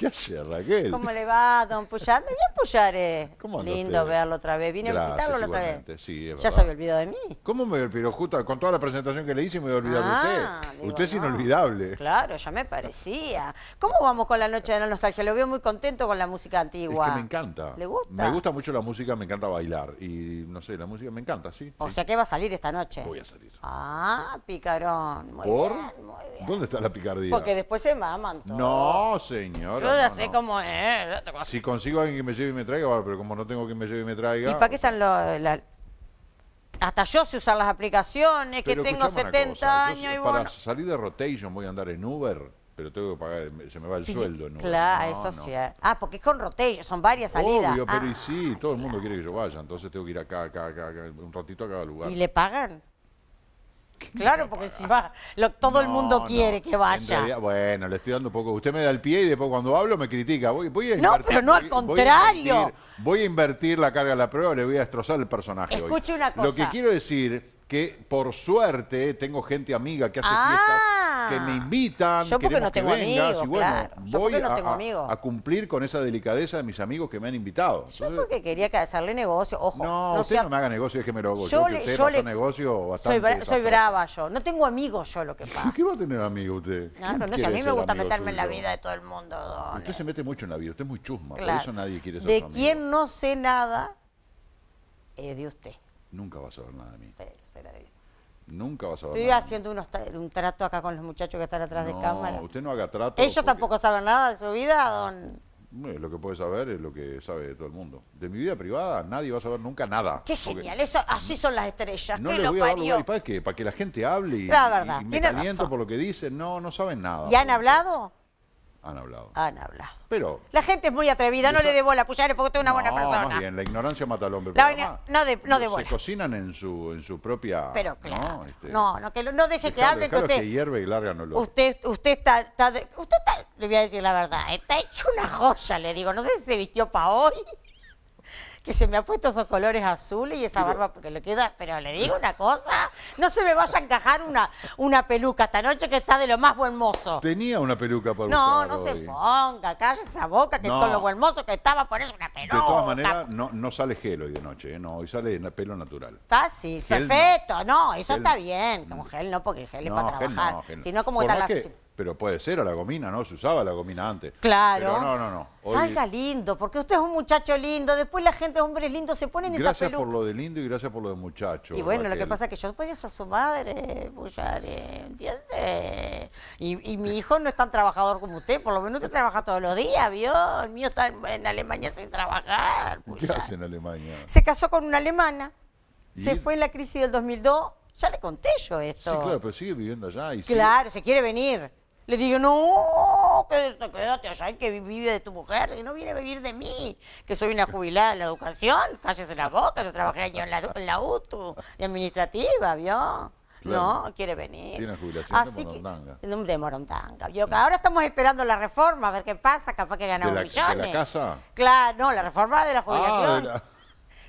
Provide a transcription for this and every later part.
¿Qué hace Raquel? ¿Cómo le va, don Puyar? Bien, Puyare. Eh. ¿Cómo Lindo verlo otra vez. Vine a visitarlo otra vez. Sí, es ya se había olvidado de mí. ¿Cómo me olvidó? Justo con toda la presentación que le hice me voy a olvidar de usted. Ah, usted es inolvidable. Claro, ya me parecía. ¿Cómo vamos con la noche de la nostalgia? Lo veo muy contento con la música antigua. Es que me encanta. ¿Le gusta? Me gusta mucho la música, me encanta bailar. Y no sé, la música me encanta, sí. O sea ¿qué va a salir esta noche. Voy a salir. Ah, picarón. ¿Por? ¿Dónde está la picardía? Porque después se maman todos. No, señora. Si consigo alguien que me lleve y me traiga, pero como no tengo quien me lleve y me traiga. ¿Y para qué están Hasta yo sé usar las aplicaciones, que tengo 70 años y bueno. Para salir de rotation voy a andar en Uber pero tengo que pagar, se me va el sueldo. ¿no? Claro, eso sí. Eh. Ah, porque es con Rotation, son varias salidas. Obvio, pero y ah. sí, todo el mundo quiere que yo vaya, entonces tengo que ir acá, acá, acá, acá un ratito a cada lugar. ¿Y le pagan? Claro, porque si va, todo el mundo quiere que vaya. bueno, le estoy dando poco. Usted me da el pie y después cuando hablo me critica. Voy, voy a no, pero no al contrario. Voy a, invertir, la carga de la prueba, le voy a destrozar el personaje. Escuche una cosa. Lo que quiero decir que por suerte tengo gente amiga que hace ah, fiestas que me ah. invitan. Yo porque no tengo amigos, bueno, voy a, cumplir con esa delicadeza de mis amigos que me han invitado. Entonces, yo porque quería hacerle negocio, ojo. No, usted no me haga negocio, es que me lo hago yo. usted yo negocio bastante. Soy, soy, brava yo, no tengo amigos yo lo que pasa. ¿Qué va a tener amigo usted? No, no, a mí me gusta meterme en la vida de todo el mundo. Usted se mete mucho en la vida, usted es muy chusma, claro. por eso nadie quiere ser De quien no sé nada es de usted. Nunca va a saber nada de mí. Pero será de Nunca vas a ver Estoy haciendo unos un trato acá con los muchachos que están atrás de cámara. usted no haga trato. Ellos tampoco saben nada de su vida, ah, don... lo que puede saber es lo que sabe todo el mundo. De mi vida privada nadie va a saber nunca nada. Qué genial, eso, así son las estrellas. No les voy a dar para que, para que la gente hable y, la verdad, me por lo que dicen. No, no saben nada. ¿Y han hablado? Han hablado. Han hablado. Pero. La gente es muy atrevida, no le dé bola, Puyare, pues porque usted es una buena persona. Más bien, la ignorancia mata al hombre. no, no, de, no de bola. Se cocinan en su, en su propia. Pero claro. Este, no, no, que no deje que hable con usted. que hierve y larga no lo. Usted, usted está, está, Usted está. Le voy a decir la verdad. Está hecho una joya, le digo. No sé si se vistió para hoy que se me ha puesto esos colores azules y esa barba porque le queda. Pero le digo una cosa, no se me vaya a encajar una, una peluca esta noche que está de lo más buen mozo. Tenía una peluca para no, usar No, no se ponga, calla esa boca que con lo buen mozo que estaba por eso una peluca. De todas maneras, no, sale gel hoy de noche, ¿eh? no, hoy sale pelo natural. Ah, sí, perfecto, no, eso está bien. Como gel no, porque gel es para trabajar. Sino como tal la... Pero puede ser a la gomina, ¿no? Se usaba la gomina antes. Claro. no, no, no. Salga lindo, porque usted es un muchacho lindo. Después la gente, hombres lindos, se ponen esa Gracias por lo de lindo y gracias por lo de muchacho. Y bueno, lo que pasa es que yo podía ser su madre, Bullare, pues eh, ¿entiendes? Y, y, mi hijo no es tan trabajador como usted, por lo menos usted trabaja todos los días, ¿vio? El mío está en, Alemania sin trabajar. Bullare. Pues ¿Qué en Alemania? Se casó con una alemana. Se fue en la crisis del 2002 ya le conté yo esto. Sí, claro, pero sigue viviendo allá. claro, se quiere venir. Le digo, no, que quédate allá, que vive de tu mujer, que no viene a vivir de mí, que soy una jubilada de la educación, cállese la boca, yo trabajé años en la, en la UTU, de administrativa, ¿vio? No, quiere venir. Tiene jubilación Así de Morondanga. un de Morondanga. Yo, Ahora estamos esperando la reforma, a ver qué pasa, capaz que ganamos millones. ¿De la casa? Claro, no, la reforma de la ah, jubilación.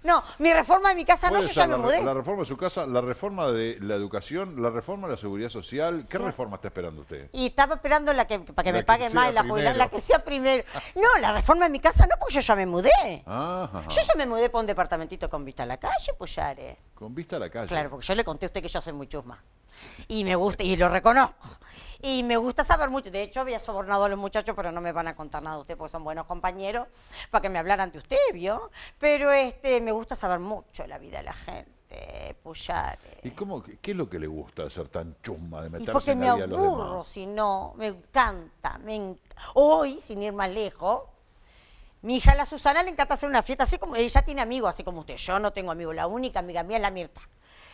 No, mi reforma de mi casa no, yo ya me mudé. La reforma de su casa, la reforma de la educación, la reforma de la seguridad social. ¿Qué reforma está esperando usted? Y estaba esperando la que, para que me pague más la jubilación, la que sea primero. No, la reforma de mi casa no, porque yo ya me mudé. Ah, yo ya me mudé para un departamentito con vista a la calle, pues ya Con vista a la calle. Claro, porque yo le conté a usted que yo soy muy más. Y me gusta, y lo reconozco. Y me gusta saber mucho. De hecho, había sobornado a los muchachos, pero no me van a contar nada de usted, porque son buenos compañeros, para que me hablaran de usted, ¿vio? Pero este, me gusta saber mucho la vida de la gente. puyare. Eh. ¿Y cómo, qué es lo que le gusta hacer tan chumba de meterse porque en la vida me aburro, si no, me encanta, me encanta. Hoy, sin ir más lejos, mi hija, la Susana, le encanta hacer una fiesta, así como ella tiene amigos, así como usted. Yo no tengo amigos, la única amiga mía es la Mirta.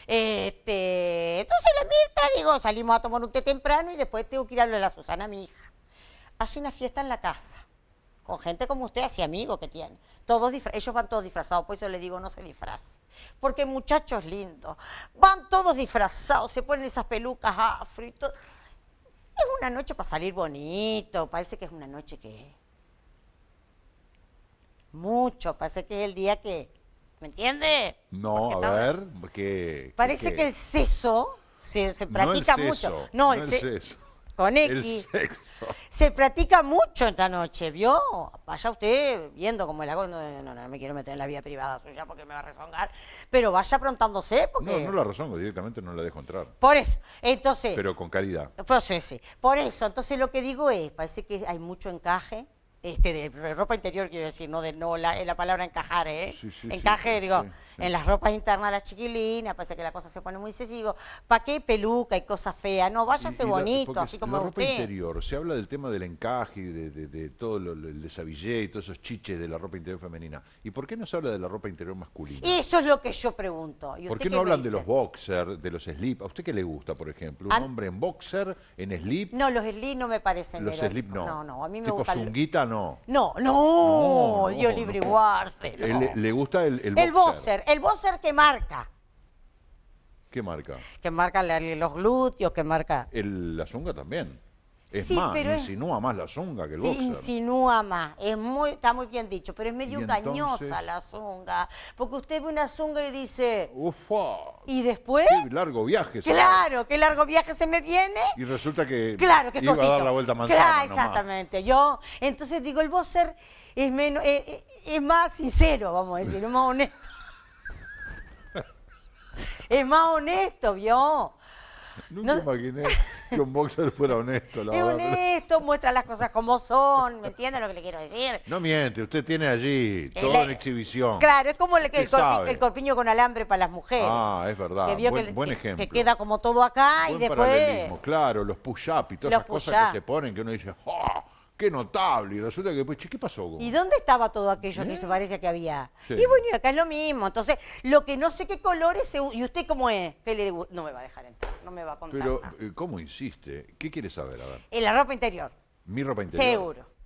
Este, entonces la Mirta, digo, salimos a tomar un té temprano y después tengo que ir a hablar a la Susana, mi hija. Hace una fiesta en la casa, con gente como usted, así amigos que tiene. Todos ellos van todos disfrazados, por eso le digo, no se disfrace. Porque muchachos lindos, van todos disfrazados, se ponen esas pelucas afro y Es una noche para salir bonito, parece que es una noche que... Mucho, parece que es el día que, ¿Me entiende? No, a ver, que... Parece que, el seso se, se practica mucho. No, el, seso. se... Con X. El sexo. Se practica mucho esta noche, ¿vio? Vaya usted viendo como el la cosa. No, no, no, me quiero meter en la vida privada suya porque me va a rezongar. Pero vaya aprontándose porque... No, no la resongo directamente no la dejo entrar. Por eso, entonces... Pero con calidad. Pues sí. Por eso, entonces lo que digo es, parece que hay mucho encaje, este, de ropa interior, quiero decir, no de no la, la palabra encajar, ¿eh? encaje, digo, en las ropas internas de las chiquilinas, parece que la cosa se pone muy excesivo. ¿Para qué peluca y cosa fea? No, váyase bonito, así como la ropa usted. interior, se habla del tema del encaje, de, todo el desabillé y todos esos chiches de la ropa interior femenina. ¿Y por qué no se habla de la ropa interior masculina? Eso es lo que yo pregunto. ¿Y ¿Por qué no hablan de los boxers, de los slip? ¿A usted qué le gusta, por ejemplo? ¿Un hombre en boxer, en slip? No, los slip no me parecen. Los no. No, no, a mí me tipo gusta. zunguita no. No, no. no, Dios libre Le, gusta el, el boxer. El boxer, el boxer que marca. ¿Qué marca? Que marca los glúteos, que marca... la zunga también. Es más, insinúa más la zunga que el sí, insinúa más. Es muy, está muy bien dicho, pero es medio engañosa la zunga. Porque usted ve una zunga y dice... ¡Ufa! ¿Y después? ¡Qué largo viaje! ¡Claro! ¡Qué largo viaje se me viene! Y resulta que... ¡Claro! Que iba a dar la vuelta a manzana Claro, exactamente. Yo, entonces digo, el boxer es, menos, eh, eh, es, más sincero, vamos a decir, más honesto es más honesto, ¿vio? Nunca imaginé que un boxer fuera honesto. La es honesto, muestra las cosas como son, ¿me entiende lo que le quiero decir? No miente, usted tiene allí eh, toda la exhibición. Claro, es como el, el, corpiño con alambre para las mujeres. Ah, es verdad, que buen, ejemplo. Que, queda como todo acá y después... Claro, los push-up y todas esas cosas que se ponen que uno dice... Ah, qué notable. Y resulta que pues, ¿qué pasó? ¿Y dónde estaba todo aquello que ¿Eh? se parecía que había? Y bueno, y acá es lo mismo. Entonces, lo que no sé qué colores se ¿Y usted cómo es? ¿Qué le no me va a dejar entrar, no me va a contar. Pero, eh, ¿cómo insiste? ¿Qué quiere saber? A ver. En la ropa interior. ¿Mi ropa interior? Seguro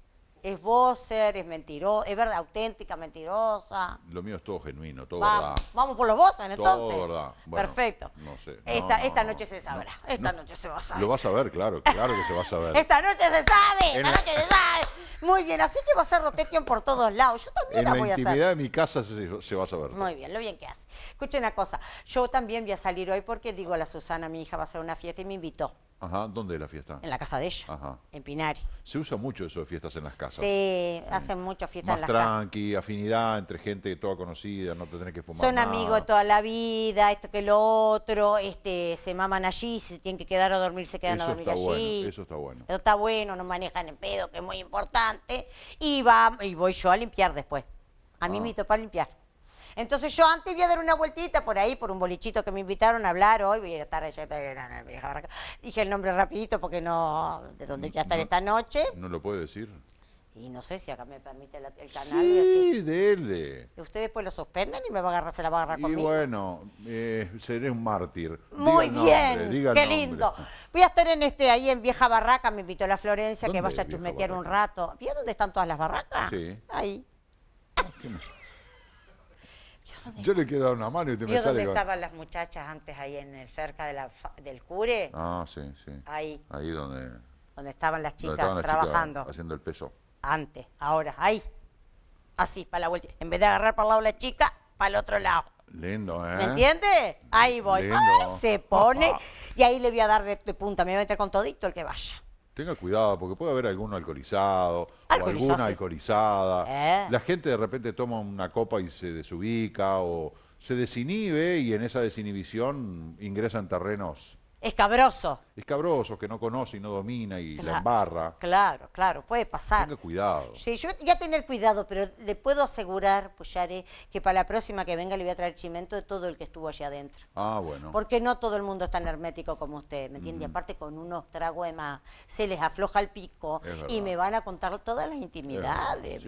es vocer, es mentirosa, es verdad, auténtica, mentirosa. Lo mío es todo genuino, todo verdad. Vamos por los voces entonces. Todo verdad. Perfecto. No sé. esta, esta noche se sabrá. esta noche se va a saber. Lo vas a ver, claro, claro que se va a saber. esta noche se sabe, esta noche se sabe. Muy bien, así que va a ser rotequión por todos lados. Yo también la, voy a hacer. En la intimidad de mi casa se, se va a saber. Muy bien, lo bien que hace. Escuchen una cosa, yo también voy a salir hoy porque digo, a la Susana, mi hija, va a hacer una fiesta y me invitó. Ajá, ¿dónde es la fiesta? En la casa de ella, en Pinari. Se usa mucho eso de fiestas en las casas. Sí, mm. hacen muchas fiestas en las casas. tranqui, afinidad entre gente toda conocida, no te tenés que fumar Son amigos toda la vida, esto que lo otro, este, se maman allí, se tienen que quedar a dormir, se quedan a dormir está allí. Bueno, eso está bueno. Eso está bueno, No manejan en pedo, que es muy importante. Y, va, y voy yo a limpiar después. A mí ah. me me para limpiar. Entonces yo antes voy a dar una vueltita por ahí, por un bolichito que me invitaron a hablar hoy, voy a estar dije el nombre rapidito porque no, de dónde voy a estar esta noche. No lo puedo decir. Y no sé si acá me permite el canal. Sí, dele. Ustedes pues lo suspenden y me va a agarrarse la va a agarrar y conmigo. Y bueno, eh, seré un mártir. Muy bien, qué lindo. Voy a estar en este, ahí en Vieja Barraca, me invitó la Florencia, que vaya a chusmetear un rato. ¿Vieron dónde están todas las barracas? Sí. Ahí. Yo le quiero dar una mano y te me sale. dónde estaban las muchachas antes ahí en cerca de del cure? Ah, sí, sí. Ahí. Ahí donde... Donde estaban las chicas trabajando. haciendo el peso. Antes, ahora, ahí. Así, para la vuelta. En vez de agarrar para el lado la chica, para el otro lado. Lindo, ¿eh? ¿Me entiendes? Ahí voy. Ahí se pone. Y ahí le voy a dar de punta. Me voy a meter con todito el que vaya. Tenga cuidado, porque puede haber algún alcoholizado o alguna alcoholizada. Eh. La gente de repente toma una copa y se desubica o se desinhibe y en esa desinhibición ingresan terrenos cabroso. Es cabroso, que no conoce y no domina y la embarra. Claro, claro, puede pasar. Tenga cuidado. Sí, yo voy a tener cuidado, pero le puedo asegurar, pues haré, que para la próxima que venga le voy a traer chimento de todo el que estuvo allá adentro. Ah, bueno. Porque no todo el mundo es tan hermético como usted, ¿me entiende? Y Aparte con unos tragos de más, se les afloja el pico y me van a contar todas las intimidades,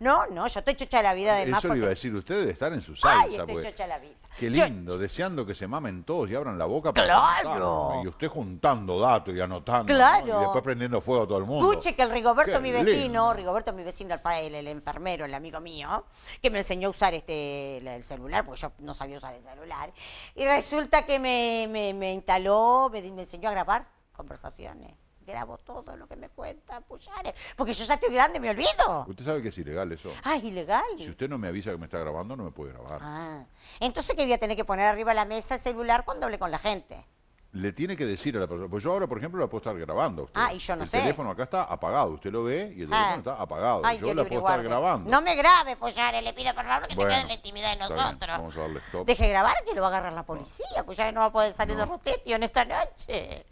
No, no, yo estoy chocha de la vida de Eso más. Eso le iba a decir, ustedes estar en su salsa. Ay, estoy pues. chocha de la vida qué lindo, deseando que se mamen todos y abran la boca para ¡Claro! y usted juntando datos y anotando. ¡Claro! Y después prendiendo fuego a todo el mundo. Escuche que el Rigoberto, mi vecino, Rigoberto, mi vecino Alfael, el enfermero, el amigo mío, que me enseñó a usar este, el celular, porque yo no sabía usar el celular, y resulta que me, me, instaló, me enseñó a grabar conversaciones grabo todo lo que me cuenta Puyares, porque yo ya estoy grande, me olvido. Usted sabe que es ilegal eso. Ah, ilegal. Si usted no me avisa que me está grabando, no me puede grabar. Ah, entonces quería voy a tener que poner arriba de la mesa el celular cuando hable con la gente. Le tiene que decir a la persona, pues yo ahora, por ejemplo, la puedo estar grabando. Ah, y yo no sé. El teléfono acá está apagado, usted lo ve y el teléfono ah. está apagado. yo la puedo estar grabando. No me grabe, Puyare le pido por favor que bueno, te quede en la intimidad de nosotros. vamos a darle stop. Deje grabar que lo va a agarrar la policía, no. no va a poder salir de Rostetti en esta noche.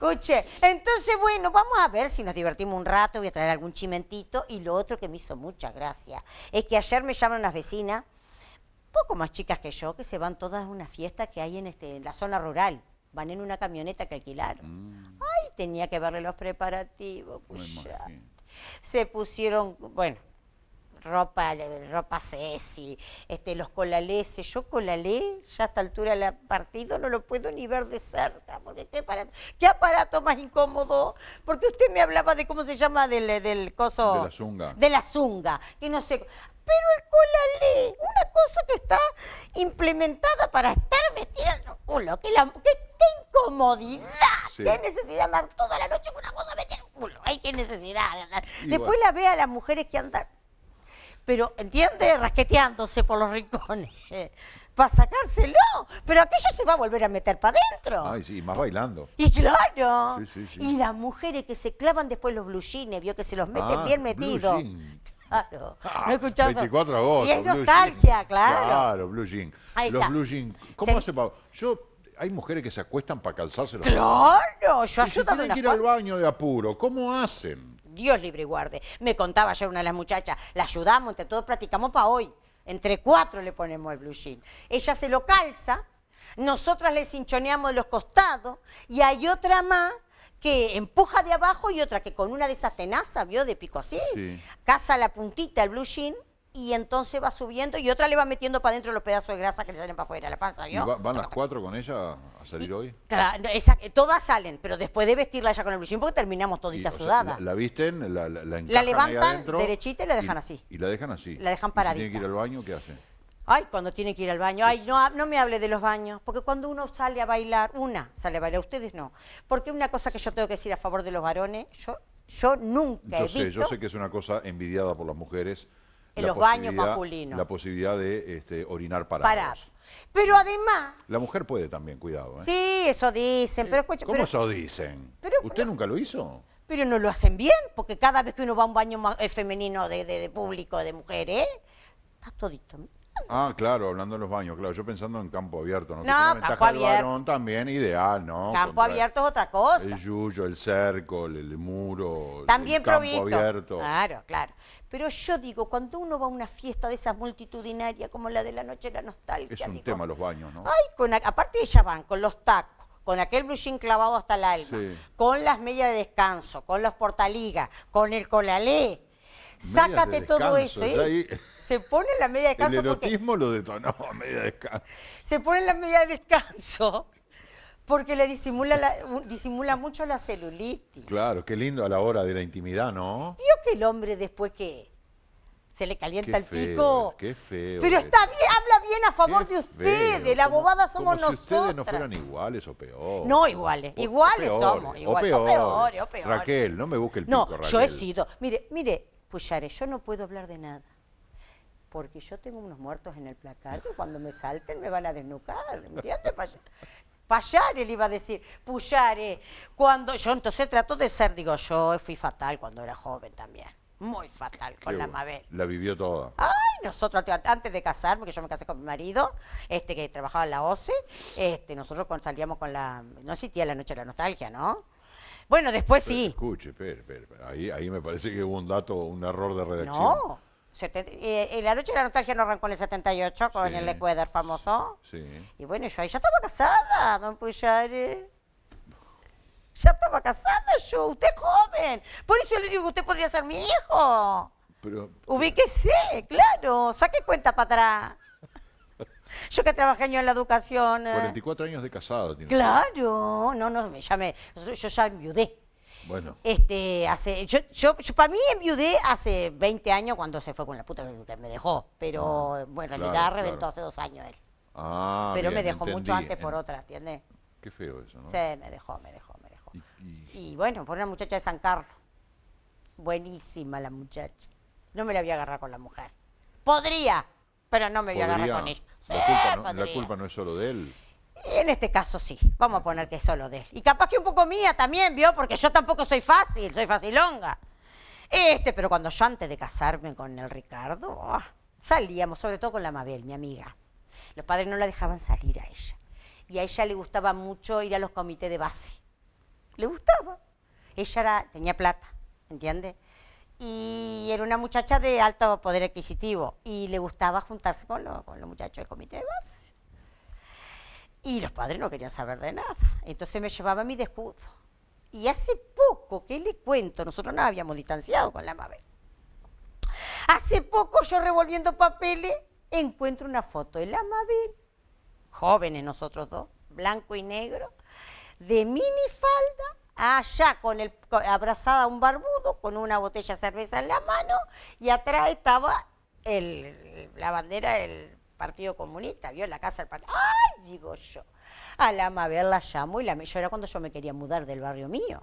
Escuche, entonces, bueno, vamos a ver si nos divertimos un rato, voy a traer algún chimentito. Y lo otro que me hizo mucha gracia es que ayer me llamaron unas vecinas, poco más chicas que yo, que se van todas a una fiesta que hay en, este, la zona rural. Van en una camioneta que alquilaron. Mm. Ay, tenía que verle los preparativos, Se pusieron, bueno, ropa, ropa Ceci, este, los colaleses. Yo colalé, ya a esta altura del partido no lo puedo ni ver de cerca, porque qué aparato, más incómodo, porque usted me hablaba de cómo se llama del, coso... De la zunga. De la zunga, que no sé... Pero el colalé, una cosa que está implementada para estar metiendo culo, que la... qué incomodidad, qué necesidad andar toda la noche con una cosa metiendo culo, hay qué necesidad de andar. Después la ve a las mujeres que andan pero ¿entiende? Rasqueteándose por los rincones. Para sacárselo, pero aquello se va a volver a meter para adentro. Ay, sí, más bailando. Y claro. Sí, sí, sí. Y las mujeres que se clavan después los blue jeans, vio que se los meten ah, bien metidos. Claro. Ah, no escuchaba. 24 Y es nostalgia, claro. Claro, blue jeans. los blue jeans. ¿Cómo se... hace para.? Yo. Hay mujeres que se acuestan para calzarse los Claro, yo ayudo si tienen que ir al baño de apuro. ¿Cómo hacen? Dios libre y guarde. Me contaba ayer una de las muchachas, la ayudamos, entre todos practicamos para hoy. Entre cuatro le ponemos el blue jean. Ella se lo calza, nosotras le cinchoneamos de los costados y hay otra más que empuja de abajo y otra que con una de esas tenazas, vio, de pico así, caza la puntita el blue jean y entonces va subiendo y otra le va metiendo para adentro los pedazos de grasa que le salen para afuera, la panza, ¿vio? ¿Van las cuatro con ella a salir hoy? Claro, eh, todas salen, pero después de vestirla ya con el blusín, porque terminamos todita sudada. la, visten, la, la, la, la levantan derechita y la dejan así. Y la dejan así. La dejan paradita. tiene que ir al baño, ¿qué hace? Ay, cuando tiene que ir al baño. Ay, no, no me hable de los baños, porque cuando uno sale a bailar, una sale a bailar, ustedes no. Porque una cosa que yo tengo que decir a favor de los varones, yo, yo nunca yo sé, Yo sé que es una cosa envidiada por las mujeres, en los baños masculinos. La posibilidad de este, orinar para Parar. Pero además... La mujer puede también, cuidado. ¿eh? Sí, eso dicen, pero escucha... ¿Cómo eso dicen? ¿Usted nunca lo hizo? Pero no lo hacen bien, porque cada vez que uno va a un baño eh, femenino de, público, de mujeres, está todito. Ah, claro, hablando de los baños, claro, yo pensando en campo abierto, ¿no? No, campo también ideal, ¿no? Campo abierto es otra cosa. El yuyo, el cerco, el, muro, también el campo abierto. Claro, claro. Pero yo digo, cuando uno va a una fiesta de esas multitudinarias como la de la noche de la nostalgia. Es un tema los baños, ¿no? Ay, con, aparte ellas van con los tacos con aquel blusín clavado hasta el alma, con las medias de descanso, con los portaligas, con el colalé. Sácate todo eso. ¿eh? se pone la media de descanso. El erotismo lo detonó a media de descanso. Se pone la media de descanso porque le disimula, disimula mucho la celulitis. Claro, qué lindo a la hora de la intimidad, ¿no? Vio que el hombre después que se le calienta el pico. Qué feo. Pero está bien, habla bien a favor de ustedes. la bobada somos nosotros. Si ustedes no fueran iguales o peor. No, iguales. iguales somos. Igual, o, peor. o peores. Raquel, no me busque el pico. No, yo he sido. Mire, mire, Puyare, yo no puedo hablar de nada porque yo tengo unos muertos en el placar que cuando me salten me van a desnucar, ¿me ¿entiendes? Payare le iba a decir, Puyare, cuando yo entonces trató de ser, digo, yo fui fatal cuando era joven también, muy fatal con la Mabel. La vivió toda. Ay, nosotros antes de casar, porque yo me casé con mi marido, este que trabajaba en la OCE, este, nosotros cuando salíamos con la, no existía la noche de la nostalgia, ¿no? Bueno, después sí. Escuche, pero, pero, ahí, ahí me parece que hubo un dato, un error de redacción. No y, eh, la noche de la nostalgia no arrancó en el 78 con el Ecuador famoso. Y bueno, yo ahí ya estaba casada, don Puyare. Ya estaba casada yo, usted joven. Por eso le digo, usted podría ser mi hijo. Pero, Ubíquese, claro, saque cuenta para atrás. Yo que trabajé años en la educación. 44 eh. años de casado. claro, no, no, me me, yo ya enviudé. Bueno. Este, hace, yo, yo, para mí enviudé hace 20 años cuando se fue con la puta que me dejó, pero ah, bueno, en realidad reventó hace dos años él. Ah, pero me dejó mucho antes por otra, ¿entiendes? Qué feo eso, ¿no? Sí, me dejó, me dejó, me dejó. Y, bueno, por una muchacha de San Carlos. Buenísima la muchacha. No me la voy a agarrar con la mujer. Podría, pero no me voy a agarrar con ella. la culpa no es solo de él en este caso sí, vamos a poner que es solo de él. Y capaz que un poco mía también, ¿vio? Porque yo tampoco soy fácil, soy facilonga. Este, pero cuando yo antes de casarme con el Ricardo, ah, salíamos, sobre todo con la Mabel, mi amiga. Los padres no la dejaban salir a ella. Y a ella le gustaba mucho ir a los comités de base. Le gustaba. Ella tenía plata, ¿entiendes? y era una muchacha de alto poder adquisitivo y le gustaba juntarse con, con los muchachos del comité de base. Y los padres no querían saber de nada. Entonces me llevaba mi descudo. Y hace poco, que le cuento? Nosotros nos habíamos distanciado con la Mabel. Hace poco yo revolviendo papeles encuentro una foto de la Mabel, jóvenes nosotros dos, blanco y negro, de minifalda, allá con el, abrazada a un barbudo, con una botella de cerveza en la mano, y atrás estaba la bandera del Partido Comunista, vio la casa del partido. ¡Ay! Digo yo. Ah, a la Mabel la llamo y la yo era cuando yo me quería mudar del barrio mío.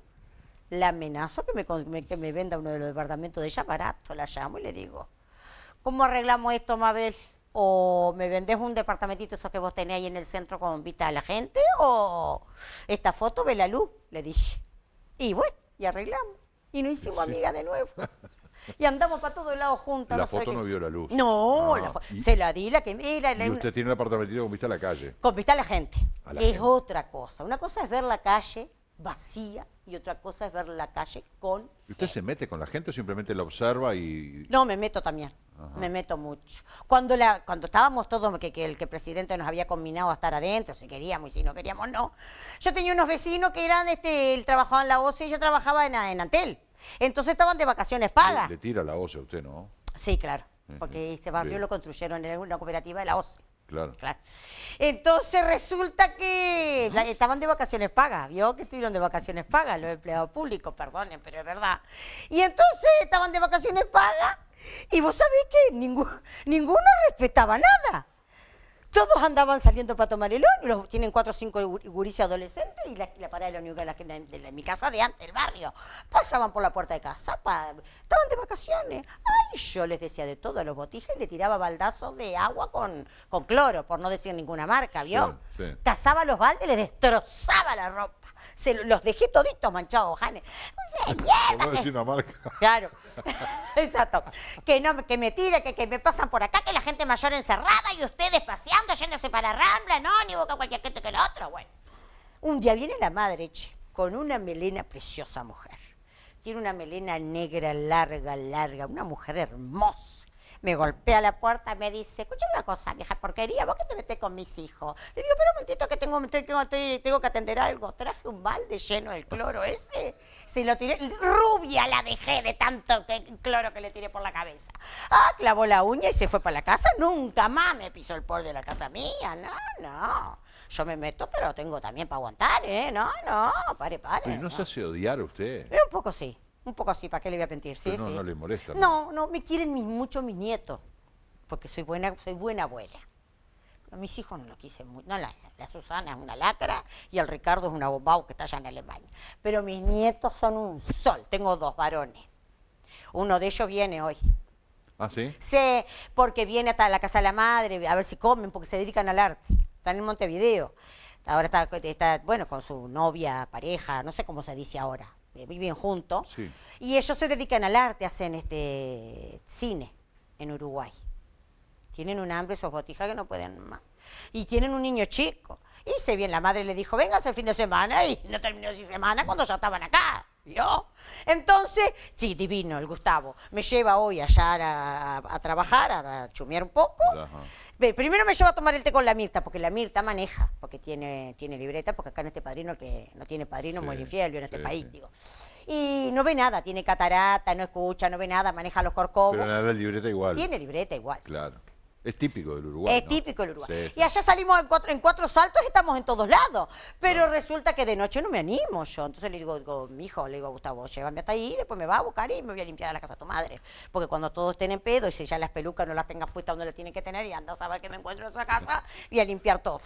La amenazo que me, que me venda uno de los departamentos de ella barato. La llamo y le digo, ¿cómo arreglamos esto, Mabel? o me vendés un departamentito esos que vos tenés ahí en el centro con vista a la gente, o esta foto ve la luz, le dije. Y bueno, y arreglamos. Y nos hicimos amiga de nuevo. y andamos para todos lados juntas. La foto no vio la luz. No, ah, se la di, la que mira. Y usted tiene un apartamento con vista a la calle. Con vista a la gente, es otra cosa. Una cosa es ver la calle vacía y otra cosa es ver la calle con... usted eh, se mete con la gente o simplemente la observa y...? No, me meto también. Me meto mucho. Cuando, la, cuando estábamos todos, que, el que presidente nos había combinado a estar adentro, si queríamos y si no queríamos, no. Yo tenía unos vecinos que eran, este, él trabajaba en la OCE y yo trabajaba en, en Antel. Entonces estaban de vacaciones pagas. Le, tira la OCE a usted, ¿no? Sí, claro, porque este barrio lo construyeron en una cooperativa de la OCE. Claro. Entonces resulta que estaban de vacaciones pagas, vio que estuvieron de vacaciones pagas los empleados públicos, perdonen, pero es verdad. Y entonces estaban de vacaciones pagas y vos sabés que ninguno respetaba nada todos andaban saliendo para tomar el tienen cuatro o cinco gurises adolescentes y la, la parada de la que de, mi casa de antes, del barrio. Pasaban por la puerta de casa, estaban de vacaciones. Ay, yo les decía de todo a los botijes, le tiraba baldazos de agua con, con cloro, por no decir ninguna marca, ¿vio? Cazaba los baldes, les destrozaba la ropa los dejé toditos manchados, Jane. Claro. Exacto. Que no, que me tire, que, me pasan por acá, que la gente mayor encerrada y ustedes paseando, yéndose para Rambla, no, ni boca cualquier gente que el otro. Bueno. Un día viene la madre, che, con una melena preciosa mujer. Tiene una melena negra, larga, larga, una mujer hermosa me golpea la puerta, me dice, escucha una cosa, vieja porquería, vos que te metés con mis hijos. Le digo, pero un momentito que tengo, tengo, que atender algo. Traje un balde lleno del cloro ese. Se lo tiré, rubia la dejé de tanto cloro que le tiré por la cabeza. Ah, clavó la uña y se fue para la casa. Nunca más me pisó el por de la casa mía. No, no. Yo me meto, pero tengo también para aguantar, ¿eh? No, no, pare, pare. ¿Y no, se hace odiar usted? un poco sí. Un poco así, ¿para qué le voy a mentir? Sí, no, no le molesta. No, no, me quieren mucho mis nietos, porque soy buena, soy buena abuela. mis hijos no lo quise mucho. No, la, Susana es una lacra y el Ricardo es una bombao que está allá en Alemania. Pero mis nietos son un sol. Tengo dos varones. Uno de ellos viene hoy. ¿Ah, sí? Sí, porque viene hasta la casa de la madre a ver si comen, porque se dedican al arte. Están en Montevideo. Ahora está bueno, con su novia, pareja, no sé cómo se dice ahora. Eh, viven juntos, y ellos se dedican al arte, hacen este cine en Uruguay. Tienen un hambre sus botijas que no pueden más. Y tienen un niño chico. Y se bien, la madre le dijo, vengas el fin de semana, y no terminó sin semana cuando ya estaban acá. yo Entonces, sí, divino el Gustavo. Me lleva hoy allá a, trabajar, a, chumear un poco. Primero me llevo a tomar el té con la Mirta, porque la Mirta maneja, porque tiene, tiene libreta, porque acá en este padrino que no tiene padrino sí, muere infiel, en este país, digo. Y no ve nada, tiene catarata, no escucha, no ve nada, maneja los corcovos. Pero libreta igual. Tiene libreta igual. Claro. Es típico del Uruguay. Es típico del Uruguay. Y allá salimos en cuatro, en cuatro saltos y estamos en todos lados. Pero resulta que de noche no me animo yo. Entonces le digo, digo, mi hijo, le digo, Gustavo, llévame hasta ahí, después me va a buscar y me voy a limpiar a la casa de tu madre. Porque cuando todos tienen pedo y si ya las pelucas no las tengas puestas donde las tienen que tener y anda a saber que me encuentro en esa casa y a limpiar todo.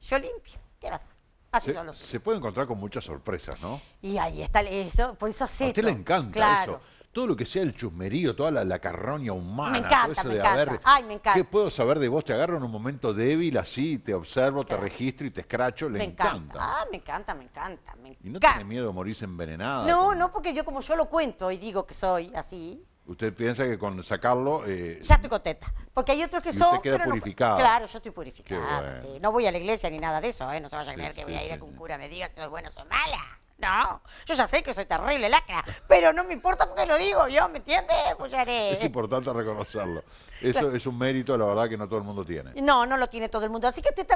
Yo limpio. ¿Qué haces? Así se, sé. se puede encontrar con muchas sorpresas, ¿no? Y ahí está eso, por eso acepto. A usted le encanta claro. eso todo lo que sea el chusmerío, toda la, carroña humana, me encanta, eso me encanta. Ay, me encanta. ¿Qué puedo saber de vos? Te agarro en un momento débil, así, te observo, te registro y te escracho, le me encanta. Ah, me encanta, me encanta, me encanta. ¿Y no tiene miedo a morirse envenenada? No, no, porque yo como yo lo cuento y digo que soy así, ¿Usted piensa que con sacarlo...? Eh, ya estoy contenta, porque hay otros que son... Usted queda pero claro, yo estoy purificada, No voy a la iglesia ni nada de eso, ¿eh? No se vaya a creer que voy a ir a que un cura me diga si soy buena o soy mala. No, yo ya sé que soy terrible lacra, pero no me importa porque lo digo yo, ¿me entiendes? Pues es importante reconocerlo. Eso es un mérito, la verdad, que no todo el mundo tiene. No, no lo tiene todo el mundo. Así que usted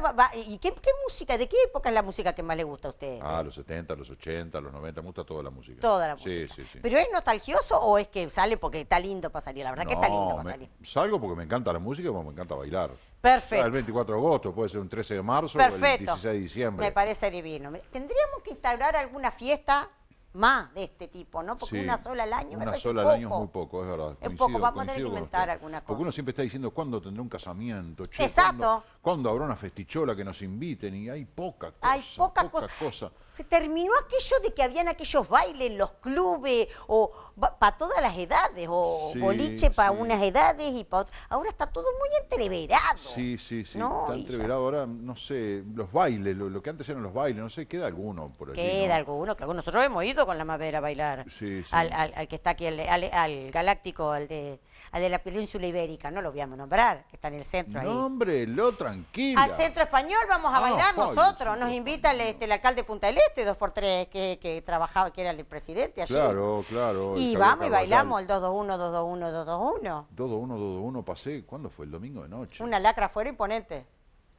¿Y qué, música? ¿De qué época es la música que más le gusta a usted? Ah, los 70, los 80, los 90, me gusta toda la música. Toda la música. Sí, sí, sí. ¿Pero es nostalgioso o es que sale porque está lindo para salir? La verdad que está lindo para Salgo porque me encanta la música y me encanta bailar. Perfecto. Ah, el 24 de agosto, puede ser un 13 de marzo o el 16 de diciembre. Me parece divino. Tendríamos que instaurar alguna fiesta más de este tipo, ¿no? Porque una sola al año. Una sola al año es muy poco, es verdad. Es poco, vamos a tener que inventar alguna cosa. Porque uno siempre está diciendo cuándo tendrá un casamiento, che, Exacto. ¿cuándo, habrá una festichola que nos inviten y hay pocas cosa. Hay pocas cosas Se terminó aquello de que habían aquellos bailes en los clubes o para todas las edades, o boliche para unas edades y para otras. Ahora está todo muy entreverado. Sí, sí, sí. Está entreverado ahora, no sé, los bailes, lo, que antes eran los bailes, no sé, queda alguno por allí. Queda alguno, claro. Nosotros hemos ido con la madera a bailar. al, al, que está aquí, al, al, galáctico, al de, al de la península ibérica, no lo voy a nombrar, que está en el centro no, hombre lo tranquilo. Al centro español vamos a ah, bailar nosotros. Nos invita el, este, el alcalde de Punta del Este, dos por tres que, que trabajaba, que era el presidente Claro, claro. Y vamos y bailamos el 221, 221, 221. 221, 221 pasé, ¿cuándo fue? El domingo de noche. Una lacra fuera imponente.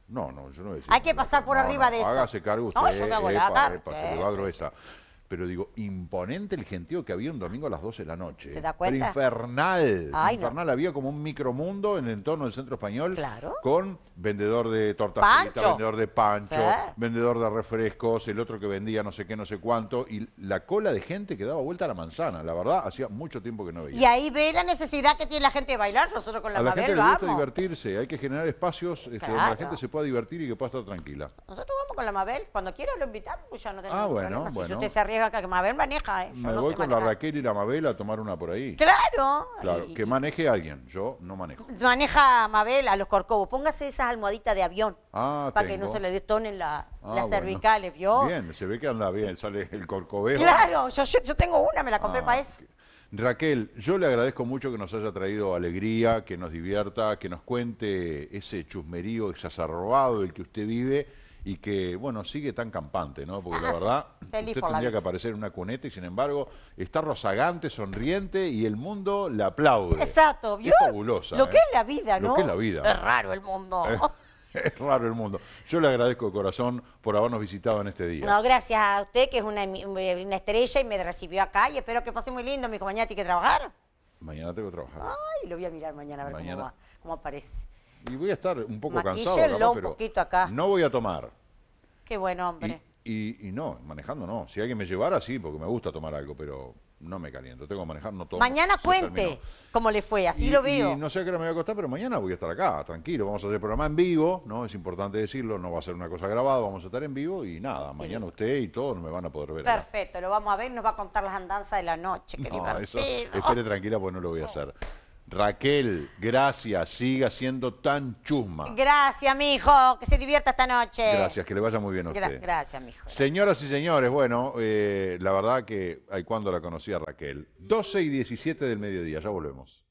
No, no, yo no Hay que pasar por arriba de eso. Hágase cargo usted. No, yo me hago la epa, pero digo, imponente el gentío que había un domingo a las 12 de la noche. ¿Se da cuenta? Pero infernal. infernal. Había como un micromundo en el entorno del centro español. Claro. Con vendedor de tortas fritas, vendedor de pancho, vendedor de refrescos, el otro que vendía no sé qué, no sé cuánto. Y la cola de gente que daba vuelta a la manzana. La verdad, hacía mucho tiempo que no veía. Y ahí ve la necesidad que tiene la gente de bailar. Nosotros con la A la gente le gusta divertirse. Hay que generar espacios este, donde la gente se pueda divertir y que pueda estar tranquila. Nosotros vamos con la Mabel. Cuando quiera lo invitamos, pues ya no tenemos Ah, bueno, bueno que Mabel maneja, ¿eh? Me voy con la Raquel y la Mabel a tomar una por ahí. Claro. Claro, que maneje alguien, yo no manejo. Maneja Mabel a los corcovos. Póngase esas almohaditas de avión ah, para que no se le detonen la- ah, las cervicales, ¿vio? Bien, se ve que anda bien, sale el corcoveo. Claro, yo, tengo una, me la compré ah, para eso. Raquel, yo le agradezco mucho que nos haya traído alegría, que nos divierta, que nos cuente ese chusmerío exacerbado del que usted vive y que, bueno, sigue tan campante, ¿no? Porque la ah, verdad, usted tendría que aparecer en una cuneta y sin embargo está rozagante, sonriente y el mundo la aplaude. Exacto, ¿vio? Es fabulosa. Lo que es ¿eh? la vida, ¿no? Lo que es la vida. Es raro el mundo. Es raro el mundo. Yo le agradezco de corazón por habernos visitado en este día. No, gracias a usted, que es una, estrella y me recibió acá. Y espero que pase muy lindo. mi hijo. mañana tiene que trabajar. Mañana tengo que trabajar. Ay, lo voy a mirar mañana a ver cómo cómo aparece y voy a estar un poco cansado, no voy a tomar. Qué buen hombre. Y, no, manejando no. Si alguien me llevara, sí, porque me gusta tomar algo, pero no me caliento. Tengo que manejar, no todo Mañana cuente cómo le fue, así lo veo. no sé qué hora me voy a costar pero mañana voy a estar acá, tranquilo. Vamos a hacer programa en vivo, ¿no? Es importante decirlo, no va a ser una cosa grabada, vamos a estar en vivo y nada, mañana usted y todos me van a poder ver. Perfecto, lo vamos a ver, nos va a contar las andanzas de la noche, qué divertido. espere tranquila, pues no lo voy a hacer. Raquel, gracias, siga siendo tan chusma. Gracias, mijo, que se divierta esta noche. Gracias, que le vaya muy bien a usted. gracias, mijo. Señoras y señores, bueno, eh, la verdad que hay cuando la conocí a Raquel. 12 y 17 del mediodía, ya volvemos.